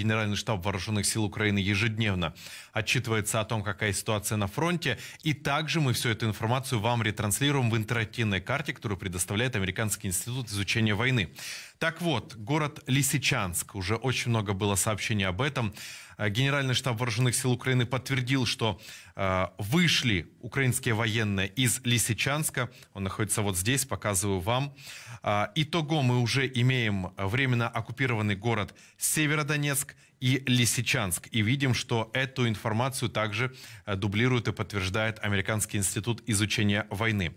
Генеральный штаб Вооруженных сил Украины ежедневно отчитывается о том, какая ситуация на фронте. И также мы всю эту информацию вам ретранслируем в интерактивной карте, которую предоставляет Американский институт изучения войны. Так вот, город Лисичанск. Уже очень много было сообщений об этом. Э, Генеральный штаб Вооруженных сил Украины подтвердил, что э, вышли украинские военные из Лисичанска. Он находится вот здесь, показываю вам. Э, итого мы уже имеем временно оккупированный город Северодонецк. back и Лисичанск. И видим, что эту информацию также э, дублирует и подтверждает Американский институт изучения войны.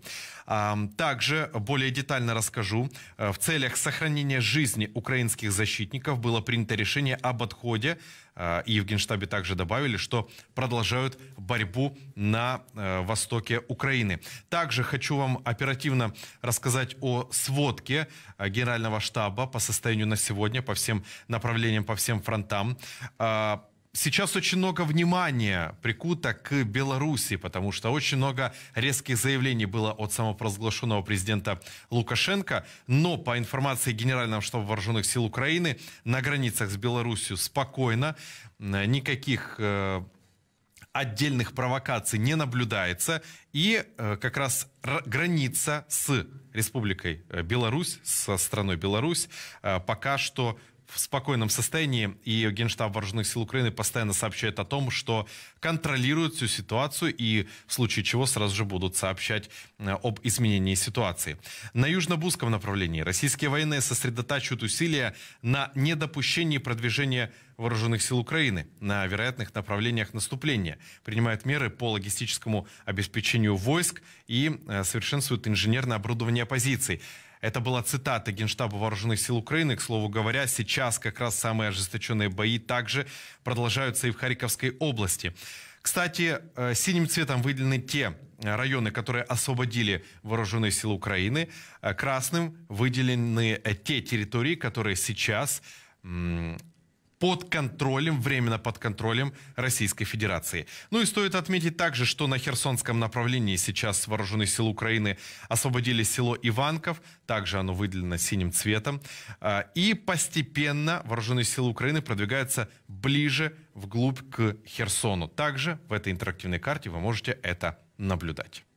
Также более детально расскажу. Э, в целях сохранения жизни украинских защитников было принято решение об отходе э, и в Генштабе также добавили, что продолжают борьбу на востоке Украины. Также хочу вам оперативно рассказать о сводке Генерального штаба по состоянию на сегодня, по всем направлениям, по всем фронтам целом а, сейчас очень много внимания прикута к Беларуси, потому что очень много резких заявлений было от самопровозглашенного президента Лукашенко. Но по информации Генерального штаба вооруженных сил Украины, на границах с Беларусью спокойно, никаких э, отдельных провокаций не наблюдается. И э, как раз граница с Республикой э, Беларусь, со страной Беларусь, пока что в спокойном состоянии, и Генштаб Вооруженных сил Украины постоянно сообщает о том, что контролирует всю ситуацию и в случае чего сразу же будут сообщать э, об изменении ситуации. На южно-бузском направлении российские военные сосредотачивают усилия на недопущении продвижения вооруженных сил Украины на вероятных направлениях наступления, принимают меры по логистическому обеспечению войск и э, совершенствуют инженерное оборудование оппозиции. Это была цитата Генштаба Вооруженных сил Украины. К слову говоря, сейчас как раз самые ожесточенные бои также продолжаются и в Харьковской области. Кстати, э, синим цветом выделены те э, районы, которые освободили вооруженные силы Украины. Э, красным выделены те территории, которые сейчас под контролем, временно под контролем Российской Федерации. Ну и стоит отметить также, что на Херсонском направлении сейчас вооруженные силы Украины освободили село Иванков, также оно выделено синим цветом, а, и постепенно вооруженные силы Украины продвигаются ближе вглубь к Херсону. Также в этой интерактивной карте вы можете это наблюдать.